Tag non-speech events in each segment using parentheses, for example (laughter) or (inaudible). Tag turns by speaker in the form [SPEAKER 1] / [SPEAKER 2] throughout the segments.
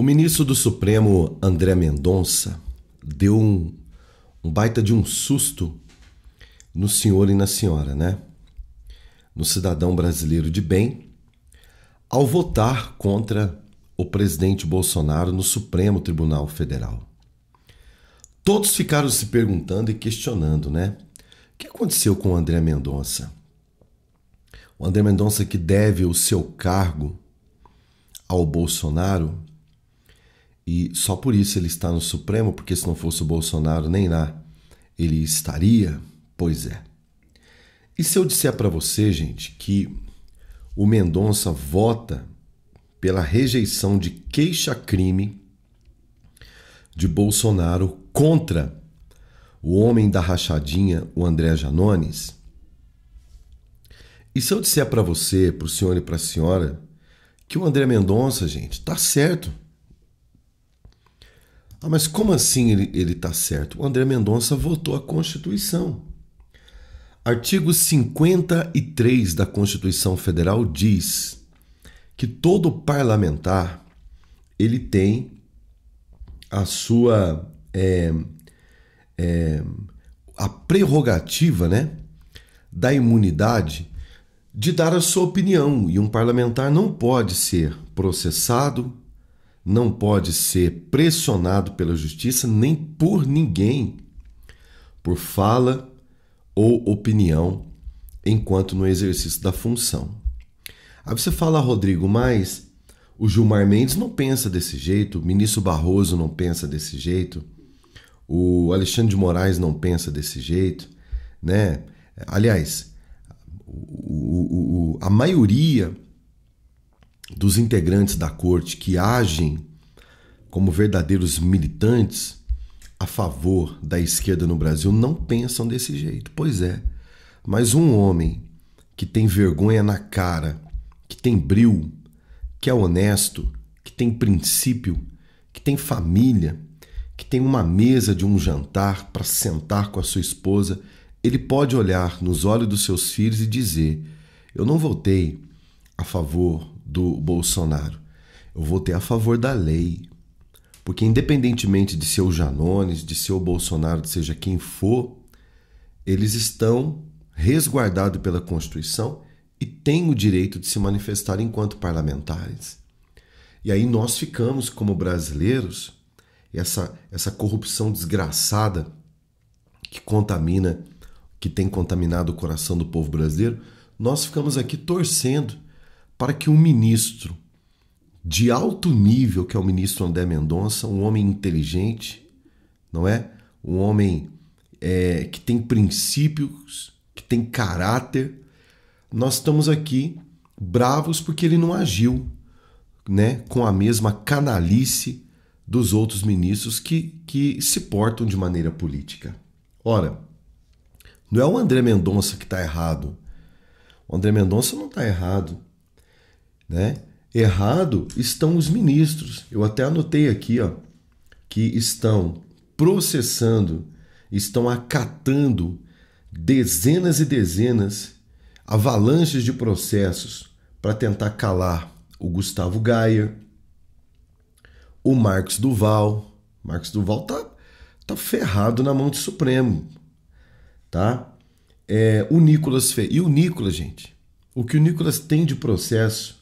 [SPEAKER 1] O ministro do Supremo, André Mendonça, deu um, um, baita de um susto no senhor e na senhora, né? No cidadão brasileiro de bem, ao votar contra o presidente Bolsonaro no Supremo Tribunal Federal. Todos ficaram se perguntando e questionando, né? O que aconteceu com o André Mendonça? O André Mendonça que deve o seu cargo ao Bolsonaro e só por isso ele está no Supremo, porque se não fosse o Bolsonaro nem lá, ele estaria? Pois é. E se eu disser para você, gente, que o Mendonça vota pela rejeição de queixa-crime de Bolsonaro contra o homem da rachadinha, o André Janones? E se eu disser para você, para o senhor e para a senhora, que o André Mendonça, gente, tá certo ah, mas como assim ele está certo? O André Mendonça votou a Constituição. Artigo 53 da Constituição Federal diz que todo parlamentar ele tem a sua é, é, a prerrogativa, né, da imunidade de dar a sua opinião e um parlamentar não pode ser processado, não pode ser pressionado pela justiça nem por ninguém por fala ou opinião enquanto no exercício da função. Aí você fala, Rodrigo, mas o Gilmar Mendes não pensa desse jeito, o ministro Barroso não pensa desse jeito, o Alexandre de Moraes não pensa desse jeito, né? Aliás, o, o, o, a maioria dos integrantes da corte que agem como verdadeiros militantes a favor da esquerda no Brasil não pensam desse jeito. Pois é. Mas um homem que tem vergonha na cara, que tem bril, que é honesto, que tem princípio, que tem família, que tem uma mesa de um jantar para sentar com a sua esposa, ele pode olhar nos olhos dos seus filhos e dizer: Eu não votei a favor do Bolsonaro. Eu votei a favor da lei. Porque, independentemente de ser o Janones, de ser o Bolsonaro, de seja quem for, eles estão resguardados pela Constituição e têm o direito de se manifestar enquanto parlamentares. E aí nós ficamos, como brasileiros, essa, essa corrupção desgraçada que contamina, que tem contaminado o coração do povo brasileiro, nós ficamos aqui torcendo para que um ministro de alto nível, que é o ministro André Mendonça, um homem inteligente, não é? Um homem é, que tem princípios, que tem caráter. Nós estamos aqui bravos porque ele não agiu, né, com a mesma canalice dos outros ministros que, que se portam de maneira política. Ora, não é o André Mendonça que está errado. O André Mendonça não está errado. Né? Errado estão os ministros. Eu até anotei aqui ó, que estão processando, estão acatando dezenas e dezenas, avalanches de processos para tentar calar o Gustavo Gaia, o Marcos Duval. Marcos Duval tá, tá ferrado na mão do Supremo, tá? É, o Nicolas Fe... E o Nicolas, gente, o que o Nicolas tem de processo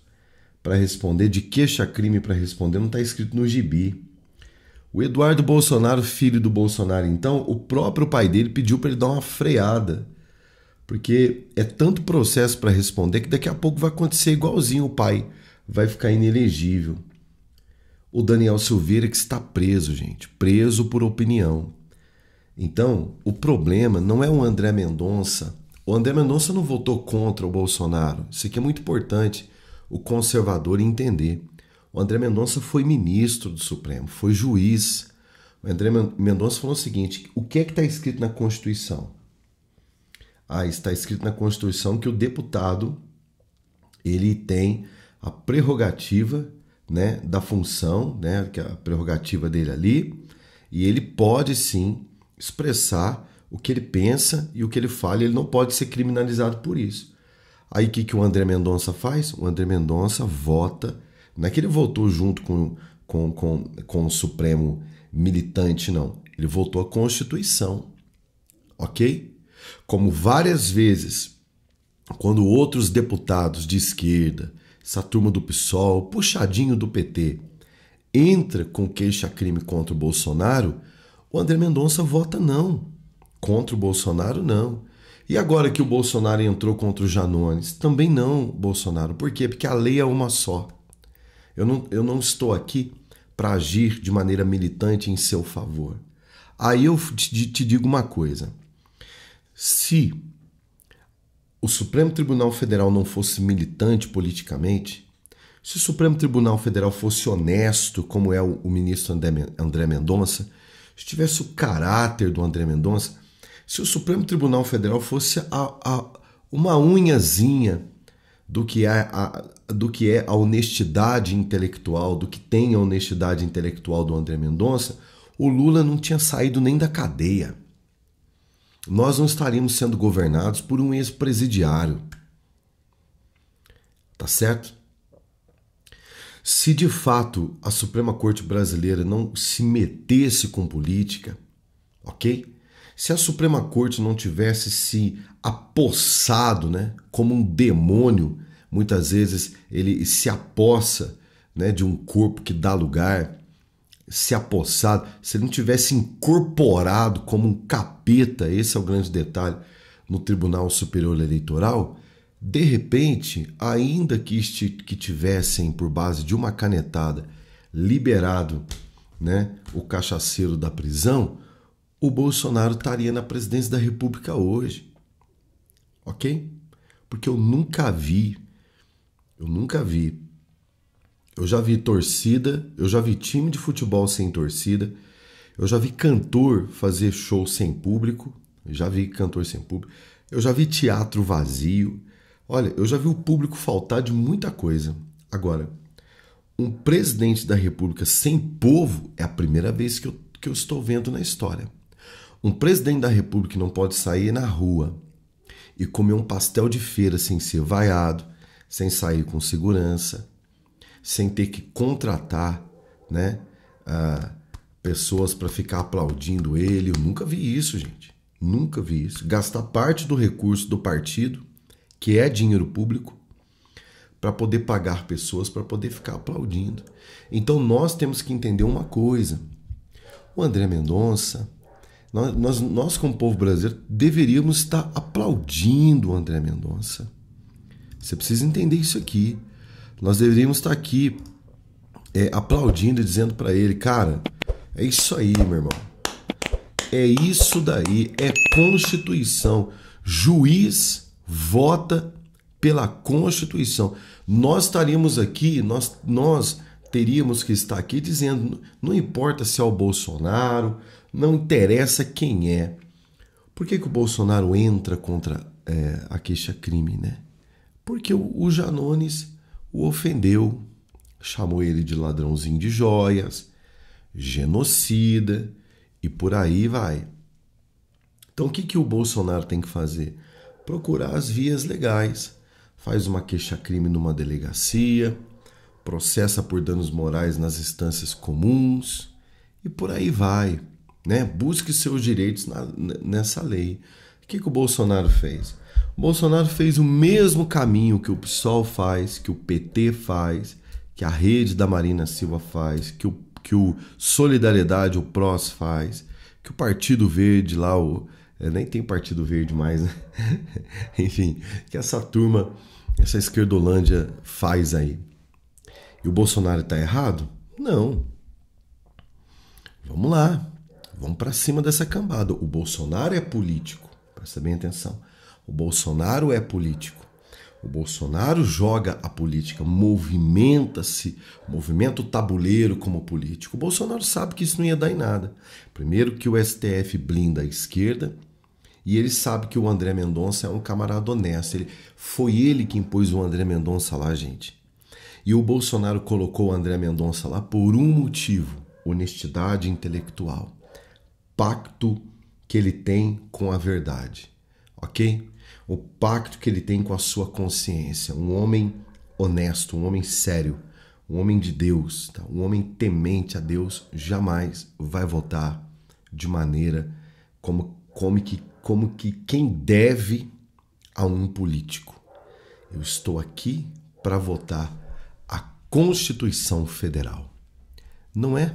[SPEAKER 1] para responder, de queixa-crime para responder, não está escrito no gibi. O Eduardo Bolsonaro, filho do Bolsonaro, então, o próprio pai dele pediu para ele dar uma freada. Porque é tanto processo para responder que daqui a pouco vai acontecer igualzinho o pai. Vai ficar inelegível. O Daniel Silveira que está preso, gente. Preso por opinião. Então, o problema não é o André Mendonça. O André Mendonça não votou contra o Bolsonaro. Isso aqui é muito importante o conservador entender. O André Mendonça foi ministro do Supremo, foi juiz. O André Mendonça falou o seguinte: o que é que está escrito na Constituição? Ah, está escrito na Constituição que o deputado ele tem a prerrogativa né, da função, né, que é a prerrogativa dele ali, e ele pode sim expressar o que ele pensa e o que ele fala, ele não pode ser criminalizado por isso. Aí o que, que o André Mendonça faz? O André Mendonça vota. Não é que ele votou junto com, com, com, com o Supremo militante, não. Ele votou a Constituição. Ok? Como várias vezes, quando outros deputados de esquerda, essa turma do PSOL, puxadinho do PT, entra com queixa-crime contra o Bolsonaro, o André Mendonça vota não. Contra o Bolsonaro, não. E agora que o Bolsonaro entrou contra o Janones? Também não, Bolsonaro. Por quê? Porque a lei é uma só. Eu não, eu não estou aqui para agir de maneira militante em seu favor. Aí eu te, te digo uma coisa. Se o Supremo Tribunal Federal não fosse militante politicamente, se o Supremo Tribunal Federal fosse honesto, como é o, o ministro André, André Mendonça, se tivesse o caráter do André Mendonça, se o Supremo Tribunal Federal fosse a, a, uma unhazinha do que, é a, do que é a honestidade intelectual, do que tem a honestidade intelectual do André Mendonça, o Lula não tinha saído nem da cadeia. Nós não estaríamos sendo governados por um ex-presidiário. Tá certo? Se de fato a Suprema Corte Brasileira não se metesse com política, ok? Se a Suprema Corte não tivesse se apossado, né, como um demônio, muitas vezes ele se apossa né, de um corpo que dá lugar, se apossado, se ele não tivesse incorporado como um capeta, esse é o grande detalhe, no Tribunal Superior Eleitoral, de repente, ainda que, que tivessem por base de uma canetada liberado né, o cachaceiro da prisão, o Bolsonaro estaria na presidência da República hoje. Ok? Porque eu nunca vi, eu nunca vi. Eu já vi torcida, eu já vi time de futebol sem torcida, eu já vi cantor fazer show sem público, já vi cantor sem público, eu já vi teatro vazio. Olha, eu já vi o público faltar de muita coisa. Agora, um presidente da República sem povo é a primeira vez que eu, que eu estou vendo na história. Um presidente da República não pode sair na rua e comer um pastel de feira sem ser vaiado, sem sair com segurança, sem ter que contratar né, ah, pessoas para ficar aplaudindo ele. Eu nunca vi isso, gente. Nunca vi isso. Gastar parte do recurso do partido, que é dinheiro público, para poder pagar pessoas para poder ficar aplaudindo. Então nós temos que entender uma coisa. O André Mendonça, nós, nós, nós, como povo brasileiro, deveríamos estar aplaudindo o André Mendonça. Você precisa entender isso aqui. Nós deveríamos estar aqui é, aplaudindo e dizendo para ele, cara, é isso aí, meu irmão. É isso daí, é Constituição. Juiz vota pela Constituição. Nós estaríamos aqui, nós, nós teríamos que estar aqui dizendo: não importa se é o Bolsonaro, não interessa quem é. Por que, que o Bolsonaro entra contra é, a queixa-crime, né? Porque o, o Janones o ofendeu, chamou ele de ladrãozinho de joias, genocida e por aí vai. Então o que, que o Bolsonaro tem que fazer? Procurar as vias legais. Faz uma queixa-crime numa delegacia, processa por danos morais nas instâncias comuns e por aí vai. Né? Busque seus direitos na, nessa lei. O que, que o Bolsonaro fez? O Bolsonaro fez o mesmo caminho que o PSOL faz, que o PT faz, que a rede da Marina Silva faz, que o, que o Solidariedade, o PROS faz, que o Partido Verde lá, o, é, nem tem Partido Verde mais, né? (laughs) enfim, que essa turma, essa esquerdolândia faz aí. E o Bolsonaro está errado? Não. Vamos lá. Vamos para cima dessa cambada. O Bolsonaro é político. Presta bem atenção. O Bolsonaro é político. O Bolsonaro joga a política, movimenta-se, movimenta o tabuleiro como político. O Bolsonaro sabe que isso não ia dar em nada. Primeiro que o STF blinda a esquerda e ele sabe que o André Mendonça é um camarada honesto. Ele, foi ele que impôs o André Mendonça lá, gente. E o Bolsonaro colocou o André Mendonça lá por um motivo: honestidade intelectual pacto que ele tem com a verdade, ok? O pacto que ele tem com a sua consciência. Um homem honesto, um homem sério, um homem de Deus, tá? um homem temente a Deus, jamais vai votar de maneira como, como, que, como que quem deve a um político. Eu estou aqui para votar a Constituição Federal. Não é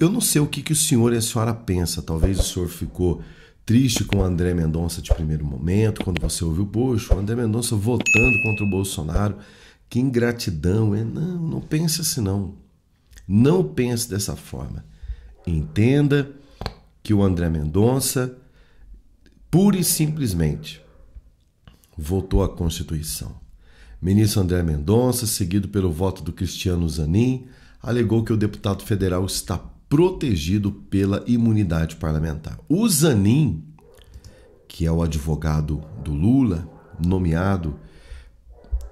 [SPEAKER 1] eu não sei o que, que o senhor e a senhora pensa. Talvez o senhor ficou triste com o André Mendonça de primeiro momento, quando você ouviu, poxa, o André Mendonça votando contra o Bolsonaro. Que ingratidão, é? Não, não pense assim não. Não pense dessa forma. Entenda que o André Mendonça, pura e simplesmente, votou a Constituição. Ministro André Mendonça, seguido pelo voto do Cristiano Zanin, alegou que o deputado federal está protegido pela imunidade parlamentar. O Zanin, que é o advogado do Lula, nomeado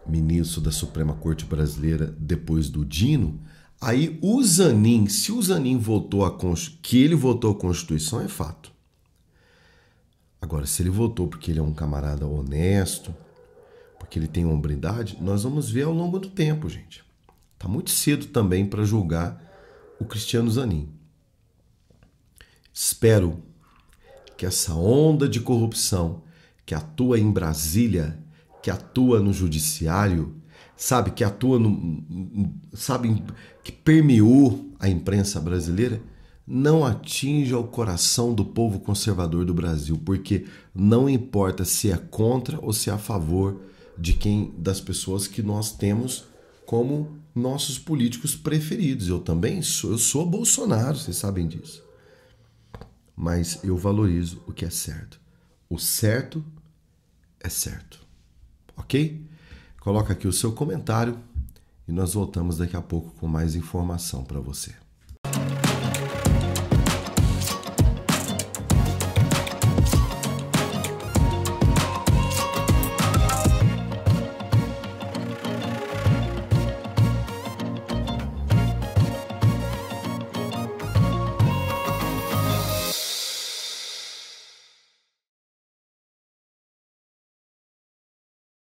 [SPEAKER 1] ministro da Suprema Corte Brasileira depois do Dino, aí o Zanin, se o Zanin votou a Constituição, que ele votou a Constituição é fato. Agora, se ele votou porque ele é um camarada honesto, porque ele tem hombridade, nós vamos ver ao longo do tempo, gente. Tá muito cedo também para julgar o Cristiano Zanin. Espero que essa onda de corrupção que atua em Brasília, que atua no judiciário, sabe, que atua no. sabe, que permeou a imprensa brasileira, não atinja o coração do povo conservador do Brasil, porque não importa se é contra ou se é a favor de quem das pessoas que nós temos como nossos políticos preferidos. Eu também sou, eu sou Bolsonaro, vocês sabem disso. Mas eu valorizo o que é certo. O certo é certo. OK? Coloca aqui o seu comentário e nós voltamos daqui a pouco com mais informação para você.